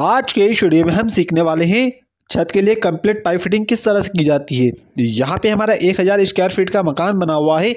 आज के इस वीडियो में हम सीखने वाले हैं छत के लिए कंप्लीट पाइप फिटिंग किस तरह से की जाती है यहाँ पे हमारा 1000 स्क्वायर फीट का मकान बना हुआ है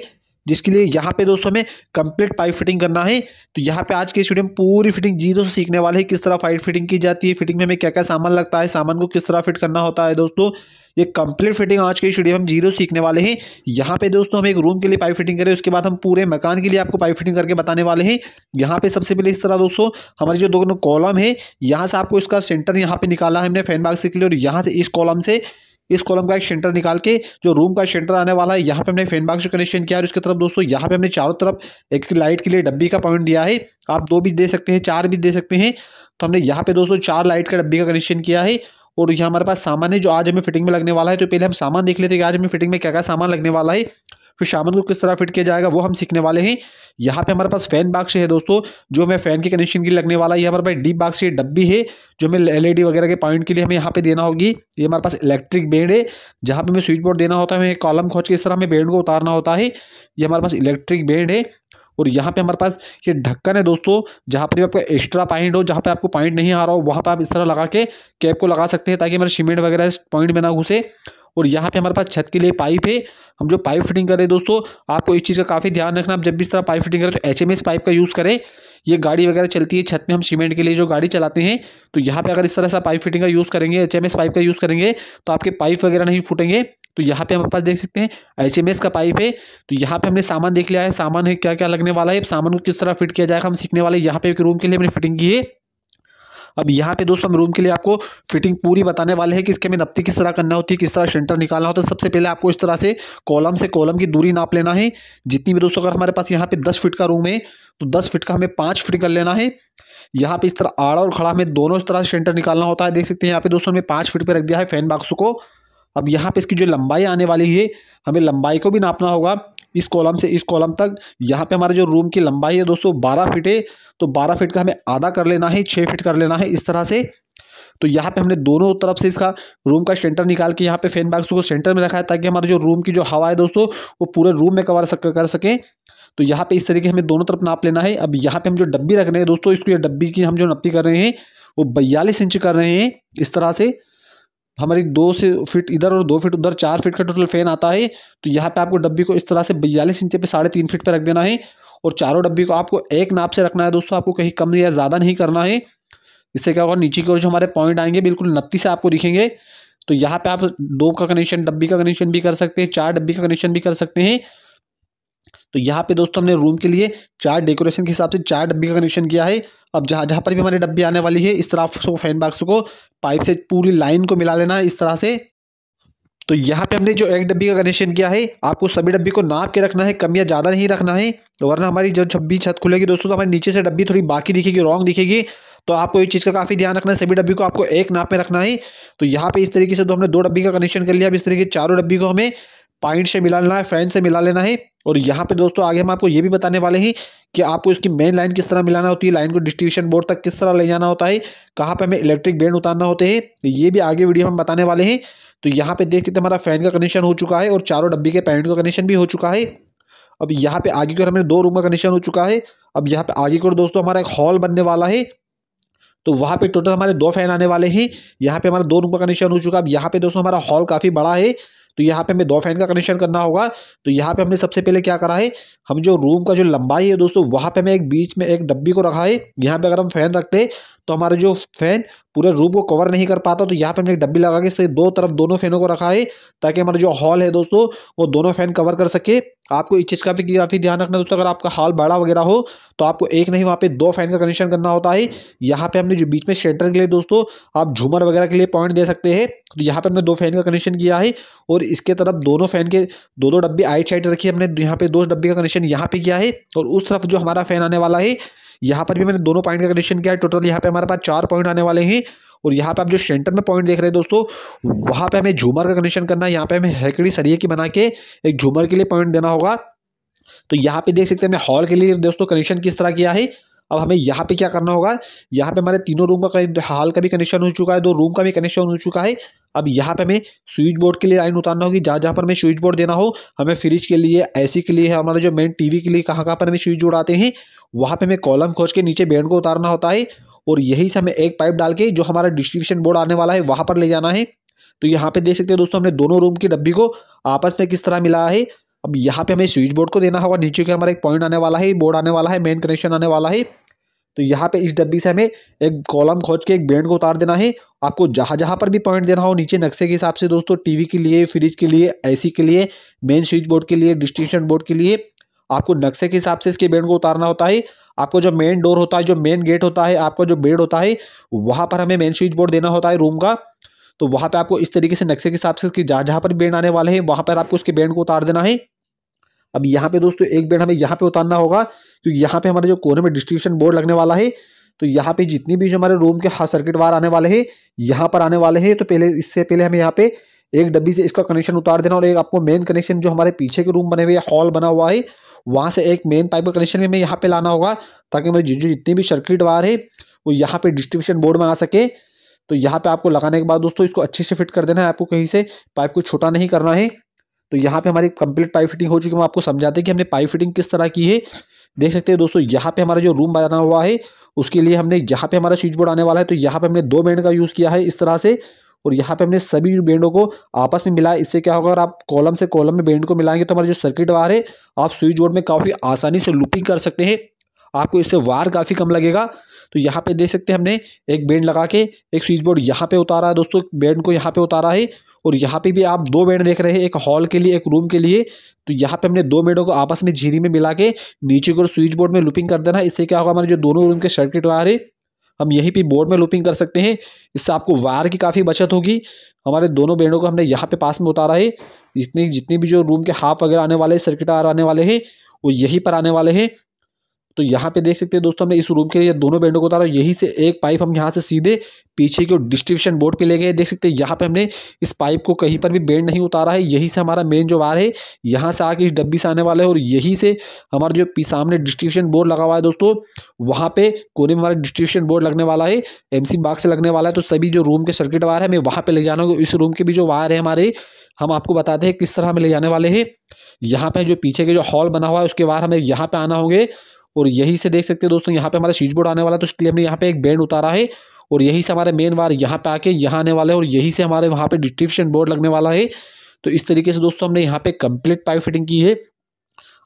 जिसके लिए यहाँ पे दोस्तों हमें कंप्लीट पाइप फिटिंग करना है तो यहाँ पे आज के स्टूडियो में पूरी फिटिंग जी दोस्तों सीखने वाले हैं किस तरह पाइप फिटिंग की जाती है फिटिंग में हमें क्या क्या सामान लगता है सामान को किस तरह फिट करना होता है दोस्तों ये कंप्लीट फिटिंग आज के स्टूडियो में हम जीरो सीखने वाले हैं यहाँ पे दोस्तों हम एक रूम के लिए पाइप फिटिंग करें उसके बाद हम पूरे मकान के लिए आपको पाइप फिटिंग करके बताने वाले हैं यहाँ पे सबसे पहले इस तरह दोस्तों हमारी जो दोनों कॉलम है यहाँ से आपको इसका सेंटर यहाँ पे निकाला है हमने फैन बाग से के लिए और यहाँ से इस कॉलम से इस कॉलम का एक सेंटर निकाल के जो रूम का सेंटर आने वाला है यहाँ पे हमने फैन बाग से कनेक्शन किया और उसके तरफ दोस्तों यहाँ पे हमने चारों तरफ एक लाइट के लिए डब्बी का पॉइंट दिया है आप दो भी दे सकते हैं चार भी दे सकते हैं तो हमने यहाँ पे दोस्तों चार लाइट का डब्बी का कनेक्शन किया है और यहाँ हमारे पास सामान है जो आज हमें फिटिंग में लगने वाला है तो पहले हम सामान देख लेते हैं कि आज हमें फिटिंग में क्या क्या सामान लगने वाला है फिर शामन को किस तरह फिट किया जाएगा वो हम सीखने वाले हैं यहाँ पे हमारे पास फैन बाक्स है दोस्तों जो हमें फैन के कनेक्शन के लिए लगने वाला है हमारे पास डीप बाक्स ये डब्बी है जो हमें एलईडी e वगैरह के पॉइंट के लिए हमें यहाँ पे देना होगी ये हमारे पास इलेक्ट्रिक बैंड है जहाँ पे हमें स्विच बोर्ड देना होता है हमें कॉलम खोज के इस तरह हमें बैंड को उतारना होता है ये हमारे पास इलेक्ट्रिक बैंड है और यहाँ पे हमारे पास ये ढक्कन है दोस्तों जहाँ पर आपका एक्स्ट्रा पॉइंट हो जहाँ पे आपको पॉइंट नहीं आ रहा हो वहाँ पे आप इस तरह लगा के कैप को लगा सकते हैं ताकि हमारे सीमेंट वगैरह पॉइंट में ना घुसे और यहाँ पे हमारे पास छत के लिए पाइप है हम जो पाइप फिटिंग कर रहे हैं दोस्तों आपको इस चीज़ का काफ़ी ध्यान रखना आप जब भी इस तरह पाइप फिटिंग करें तो एच पाइप का यूज़ करें ये गाड़ी वगैरह चलती है छत में हम सीमेंट के लिए जो गाड़ी चलाते हैं तो यहाँ पर अगर इस तरह से पाइप फिटिंग का यूज़ करेंगे एच पाइप का यूज़ करेंगे तो आपके पाइप वगैरह नहीं फूटेंगे तो यहाँ पे हमारे पास देख सकते हैं एच का पाइप है तो यहाँ पे हमने सामान देख लिया है सामान है क्या क्या लगने वाला है सामान को किस तरह फिट किया जाएगा हम सीखने वाले यहाँ पे एक रूम के लिए हमने फिटिंग की है अब यहाँ पे दोस्तों हम रूम के लिए आपको फिटिंग पूरी बताने वाले हैं कि इसके हमें नपती किस तरह करना होती है किस तरह सेंटर निकालना होता है सबसे पहले आपको इस तरह से कॉलम से कॉलम की दूरी नाप लेना है जितनी भी दोस्तों अगर हमारे पास यहाँ पे दस फिट का रूम है तो दस फिट का हमें पाँच फिट कर लेना है यहाँ पे इस तरह आड़ा और खड़ा हमें दोनों इस तरह से सेंटर निकालना होता है देख सकते हैं यहाँ पे दोस्तों हमें पाँच फिट पर रख दिया है फैन बाक्स को अब यहाँ पे इसकी जो लंबाई आने वाली है हमें लंबाई को भी नापना होगा इस कॉलम से इस कॉलम तक यहाँ पे हमारे जो रूम की लंबाई है दोस्तों बारह फिट है तो बारह फिट का हमें आधा कर लेना है छः फिट कर लेना है इस तरह से तो यहाँ पे हमने दोनों तरफ से इसका रूम का सेंटर निकाल के यहाँ पे फैन बॉक्स को सेंटर में रखा है ताकि हमारे जो रूम की जो हवा है दोस्तों वो पूरे रूम में कवर सक कर सकें तो यहाँ पे इस तरीके हमें दोनों तरफ नाप लेना है अब यहाँ पे हम जो डब्बी रख रहे हैं दोस्तों इसको ये डब्बी की हम जो नप्पी कर रहे हैं वो बयालीस इंच कर रहे हैं इस तरह से हमारी दो से फिट इधर और दो फिट उधर चार फिट का टोटल फैन आता है तो यहाँ पे आपको डब्बी को इस तरह से बयालीस इंच पे साढ़े तीन फिट पे रख देना है और चारों डब्बी को आपको एक नाप से रखना है दोस्तों आपको कहीं कम या ज़्यादा नहीं करना है इससे क्या होगा नीचे की ओर जो हमारे पॉइंट आएंगे बिल्कुल नत्ती से आपको दिखेंगे तो यहाँ पे आप दो का कनेक्शन डब्बी का कनेक्शन भी कर सकते हैं चार डब्बी का कनेक्शन भी कर सकते हैं तो यहाँ पे दोस्तों हमने रूम के लिए चार डेकोरेशन के हिसाब से चार डब्बे का कनेक्शन किया है अब जहाँ जहाँ पर भी हमारे डब्बे आने वाली है इस तरह सो फैन बाक्स को पाइप से पूरी लाइन को मिला लेना है इस तरह से तो यहाँ पे हमने जो एक डब्बी का कनेक्शन किया है आपको सभी डब्बी को नाप के रखना है कम या ज़्यादा नहीं रखना है वरना हमारी जब छब्बी छत खुलेगी दोस्तों तो हमारी नीचे से डब्बी थोड़ी बाकी दिखेगी रॉन्ग दिखेगी तो आपको इस चीज़ का काफ़ी ध्यान रखना है सभी डब्बी को आपको एक नाप में रखना है तो यहाँ पे इस तरीके से तो हमने दो डब्बी का कनेक्शन कर लिया अब इस तरीके चारों डब्बी को हमें पॉइंट से मिला लेना है फैन से मिला लेना है और यहाँ पे दोस्तों आगे हम आपको ये भी बताने वाले हैं कि आपको इसकी मेन लाइन किस तरह मिलाना होती है लाइन को डिस्ट्रीब्यूशन बोर्ड तक किस तरह ले जाना होता है कहाँ पे हमें इलेक्ट्रिक बैंड उतारना होते हैं ये भी आगे वीडियो हम बताने वाले हैं तो यहाँ पे देख सकते हमारा फैन का कनेक्शन हो चुका है और चारों डब्बी के पैंट का कनेक्शन भी हो चुका है अब यहाँ पे आगे की ओर हमें दो रूम का कनेक्शन हो चुका है अब यहाँ पे आगे की ओर दोस्तों हमारा एक हॉल बनने वाला है तो वहाँ पे टोटल हमारे दो फैन आने वाले हैं यहाँ पे हमारा दो रूम का कनेक्शन हो चुका है अब यहाँ पे दोस्तों हमारा हॉल काफ़ी बड़ा है तो यहाँ पे हमें दो फैन का कनेक्शन करना होगा तो यहाँ पे हमने सबसे पहले क्या करा है हम जो रूम का जो लंबाई है दोस्तों वहाँ पे हमें एक बीच में एक डब्बी को रखा है यहाँ पे अगर हम फैन रखते तो हमारा जो फैन पूरे रूम को कवर नहीं कर पाता तो यहाँ पे हमने एक डब्बी लगा के इससे दो तरफ दोनों फैनों को रखा है ताकि हमारा जो हॉल है दोस्तों वो दोनों फैन कवर कर सके आपको इस चीज़ का भी काफ़ी ध्यान रखना दोस्तों अगर आपका हॉल बड़ा वगैरह हो तो आपको एक नहीं वहाँ पे दो फैन का कनेक्शन करना होता है यहाँ पे हमने जो बीच में सेंटर के लिए दोस्तों आप झूमर वगैरह के लिए पॉइंट दे सकते हैं तो यहाँ पर हमने दो फैन का कनेक्शन किया है और इसके तरफ दोनों फैन के दो दो डब्बी आइट साइड रखी हमने तो यहाँ पे दो डब्बे का कनेक्शन यहाँ पे किया है और उस तरफ जो हमारा फैन आने वाला है यहाँ पर भी मैंने दोनों पॉइंट का कंडीशन किया है टोटल यहाँ पे हमारे पास चार पॉइंट आने वाले हैं और यहाँ पे आप जो सेंटर में पॉइंट देख रहे हैं दोस्तों वहाँ पे हमें झूमर का कनेक्शन करना है यहाँ पे हमें हैकड़ी सरिये की बना के एक झूमर के लिए पॉइंट देना होगा तो यहाँ पे देख सकते हैं हमने हॉल के लिए दोस्तों कनेक्शन किस तरह किया है अब हमें यहाँ पे क्या करना होगा यहाँ पे हमारे तीनों रूम का हाल का भी कनेक्शन हो चुका है दो रूम का भी कनेक्शन हो चुका है अब यहाँ पे हमें स्विच बोर्ड के लिए लाइन उतारना होगी जहाँ जहाँ पर हमें स्विच बोर्ड देना हो हमें फ्रिज के लिए एसी के लिए हमारे जो मेन टीवी के लिए कहाँ कहाँ पर हमें स्विच बोर्ड आते हैं वहाँ पे हमें कॉलम खोज के नीचे बैंड को उतारना होता है और यही से हमें एक पाइप डाल के जो हमारा डिस्ट्रीब्यूशन बोर्ड आने वाला है वहाँ पर ले जाना है तो यहाँ पे देख सकते हैं दोस्तों हमने दोनों रूम की डब्बी को आपस में किस तरह मिला है अब यहाँ पे हमें स्विच बोर्ड को देना होगा नीचे के हमारा एक पॉइंट आने वाला है बोर्ड आने वाला है मेन कनेक्शन आने वाला है तो यहाँ पे इस डब्बी से हमें एक कॉलम खोज के एक बैंड को उतार देना है आपको जहाँ जहाँ पर भी पॉइंट देना हो नीचे नक्शे के हिसाब से दोस्तों टीवी के लिए फ्रिज के लिए एसी के लिए मेन स्विच बोर्ड के लिए डिस्ट्रीब्यूशन बोर्ड के लिए आपको नक्शे के हिसाब से इसके बैंड को उतारना होता है आपको जो मेन डोर होता है जो मेन गेट होता है आपका जो बेड होता है वहाँ पर हमें मेन स्विच बोर्ड देना होता है रूम का तो वहाँ पर आपको इस तरीके से नक्शे के हिसाब से इसकी जहाँ जहाँ पर बेड आने वाले हैं वहाँ पर आपको उसके बैंड को उतार देना है अब यहाँ पे दोस्तों एक बेड हमें यहाँ पे उतारना होगा क्योंकि तो यहाँ पे हमारे जो कोने में डिस्ट्रीब्यूशन बोर्ड लगने वाला है तो यहाँ पे जितनी भी जो हमारे रूम के हाथ सर्किट वार आने वाले हैं यहाँ पर आने वाले हैं तो पहले इससे पहले हमें यहाँ पे एक डब्बी से इसका कनेक्शन उतार देना और एक आपको मेन कनेक्शन जो हमारे पीछे के रूम बने हुए हॉल बना हुआ है वहाँ से एक मेन पाइप का कनेक्शन भी हमें यहाँ पे लाना होगा ताकि हमारे जो जितने भी सर्किट वायर है वो यहाँ पे डिस्ट्रीब्यूशन बोर्ड में आ सके तो यहाँ पे आपको लगाने के बाद दोस्तों इसको अच्छे से फिट कर देना है आपको कहीं से पाइप को छोटा नहीं करना है तो यहाँ पे हमारी कंप्लीट पाइप फिटिंग हो चुकी है हम आपको समझाते हैं कि हमने पाइप फिटिंग किस तरह की है देख सकते हैं दोस्तों यहाँ पे हमारा जो रूम बना हुआ है उसके लिए हमने यहाँ पे हमारा स्विच बोर्ड आने वाला है तो यहाँ पे हमने दो बैंड का यूज़ किया है इस तरह से और यहाँ पे हमने सभी बैंडों को आपस में मिलाया इससे क्या होगा अगर आप कॉलम से कॉलम में बैंड को मिलाएंगे तो हमारा जो सर्किट वायर है आप स्विच बोर्ड में काफ़ी आसानी से लूपिंग कर सकते हैं आपको इससे वार काफ़ी कम लगेगा तो यहाँ पे देख सकते हैं हमने एक बैंड लगा के एक स्विच बोर्ड यहाँ पे उतारा है दोस्तों बैंड को यहाँ पे उतारा है और यहाँ पे भी आप दो बेड देख रहे हैं एक हॉल के लिए एक रूम के लिए तो यहाँ पे हमने दो बेडों को आपस में झीरी में मिला के नीचे को स्विच बोर्ड में लुपिंग कर देना इससे क्या होगा हमारे जो दोनों रूम के सर्किट वायर है हम यहीं पे बोर्ड में लुपिंग कर सकते हैं इससे आपको वायर की काफ़ी बचत होगी हमारे दोनों बेडों को हमने यहाँ पे पास में उतारा है जितनी जितनी भी जो रूम के हाफ वगैरह आने वाले सर्किट वायर आने वाले हैं वो यहीं पर आने वाले हैं तो यहाँ पे देख सकते हैं दोस्तों हमने इस रूम के लिए दोनों बैंडों को उतारा यही से एक पाइप हम यहाँ से सीधे पीछे के डिस्ट्रीब्यूशन बोर्ड पे ले गए देख सकते हैं यहाँ पे हमने इस पाइप को कहीं पर भी बेंड नहीं उतारा है यही से हमारा मेन जो वायर है यहाँ से आके इस डब्बी से आने वाला है और यही से हमारा जो सामने डिस्ट्रीब्यूशन बोर्ड लगा हुआ है दोस्तों वहाँ पे कोने में हमारा डिस्ट्रीब्यूशन बोर्ड लगने वाला है एम बाग से लगने वाला है तो सभी जो रूम के सर्किट वायर है हमें वहाँ पर ले जाना होगा इस रूम के भी जो वायर है हमारे हम आपको बताते हैं किस तरह हमें ले जाने वाले हैं यहाँ पे जो पीछे के जो हॉल बना हुआ है उसके बाहर हमें यहाँ पे आना होंगे और यही से देख सकते हैं दोस्तों यहाँ पे हमारा स्विच बोर्ड आने वाला तो इसके लिए हमने यहाँ पे एक बैंड उतारा है और यही से हमारे मेन वायर यहाँ पे आके यहाँ आने वाले है और यही से हमारे वहाँ पे डिस्ट्रीब्यूशन बोर्ड लगने वाला है तो इस तरीके से दोस्तों हमने यहाँ पे कंप्लीट पाइप फिटिंग की है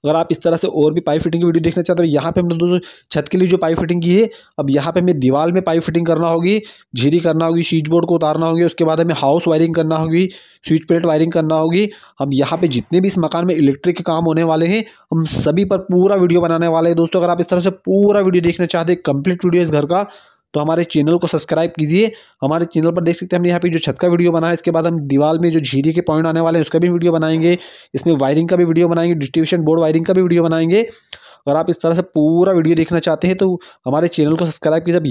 अगर आप इस तरह से और भी पाइप फिटिंग की वीडियो देखना चाहते हो यहाँ पे हमने दोस्तों छत के लिए जो पाइप फिटिंग की है अब यहाँ पे हमें दीवार में पाइप फिटिंग करना होगी झीरी करना होगी स्विच बोर्ड को उतारना होगी उसके बाद हमें हाउस वायरिंग करना होगी स्विच प्लेट वायरिंग करना होगी अब यहाँ पर जितने भी इस मकान में इलेक्ट्रिक के काम होने वाले हैं हम सभी पर पूरा वीडियो बनाने वाले हैं दोस्तों अगर आप इस तरह से पूरा वीडियो देखना चाहते हैं कंप्लीट वीडियो इस घर का तो हमारे चैनल को सब्सक्राइब कीजिए हमारे चैनल पर देख सकते हैं हमने यहाँ पे जो छत का वीडियो बनाया इसके बाद हम दीवार में जो झीरी के पॉइंट आने वाले हैं उसका भी वीडियो बनाएंगे इसमें वायरिंग का भी वीडियो बनाएंगे डिस्ट्रीब्यूशन बोर्ड वायरिंग का भी वीडियो बनाएंगे अगर आप इस तरह से पूरा वीडियो देखना चाहते हैं तो हमारे चैनल को सब्सक्राइब कीजिए